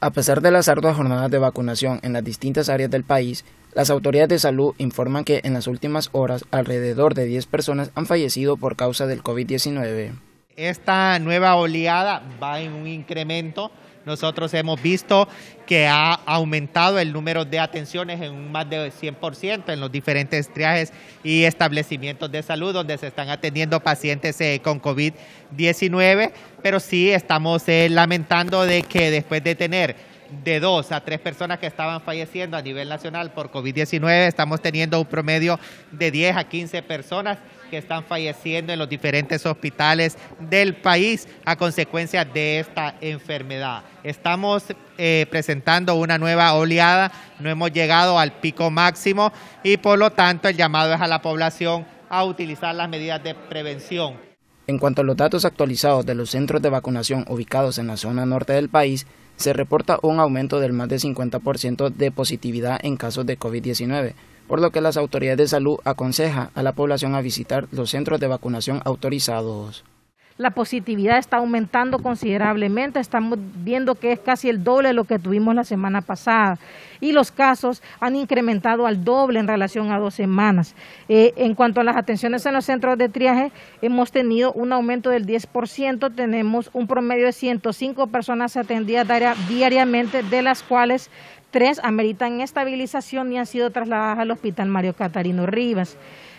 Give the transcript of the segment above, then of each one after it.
A pesar de las arduas jornadas de vacunación en las distintas áreas del país, las autoridades de salud informan que en las últimas horas alrededor de 10 personas han fallecido por causa del COVID-19. Esta nueva oleada va en un incremento nosotros hemos visto que ha aumentado el número de atenciones en un más de 100% en los diferentes triajes y establecimientos de salud donde se están atendiendo pacientes eh, con COVID-19, pero sí estamos eh, lamentando de que después de tener de dos a tres personas que estaban falleciendo a nivel nacional por COVID-19. Estamos teniendo un promedio de 10 a 15 personas que están falleciendo en los diferentes hospitales del país a consecuencia de esta enfermedad. Estamos eh, presentando una nueva oleada, no hemos llegado al pico máximo y por lo tanto el llamado es a la población a utilizar las medidas de prevención. En cuanto a los datos actualizados de los centros de vacunación ubicados en la zona norte del país, se reporta un aumento del más de 50% de positividad en casos de COVID-19, por lo que las autoridades de salud aconseja a la población a visitar los centros de vacunación autorizados la positividad está aumentando considerablemente, estamos viendo que es casi el doble de lo que tuvimos la semana pasada y los casos han incrementado al doble en relación a dos semanas. Eh, en cuanto a las atenciones en los centros de triaje, hemos tenido un aumento del 10%, tenemos un promedio de 105 personas atendidas diariamente, de las cuales tres ameritan estabilización y han sido trasladadas al Hospital Mario Catarino Rivas.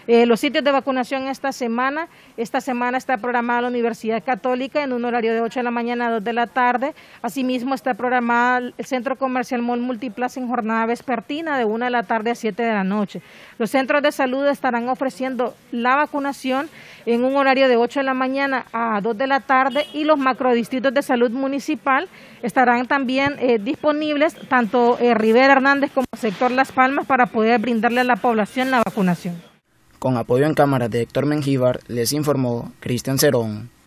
Eh, los sitios de vacunación esta semana, esta semana está programada la Universidad Católica en un horario de 8 de la mañana a 2 de la tarde. Asimismo está programada el Centro Comercial Mall Multiplaza en jornada vespertina de 1 de la tarde a 7 de la noche. Los centros de salud estarán ofreciendo la vacunación en un horario de 8 de la mañana a 2 de la tarde y los macrodistritos de salud municipal estarán también eh, disponibles tanto eh, Rivera Hernández como sector Las Palmas para poder brindarle a la población la vacunación. Con apoyo en cámara de Héctor Mengíbar, les informó Cristian Cerón.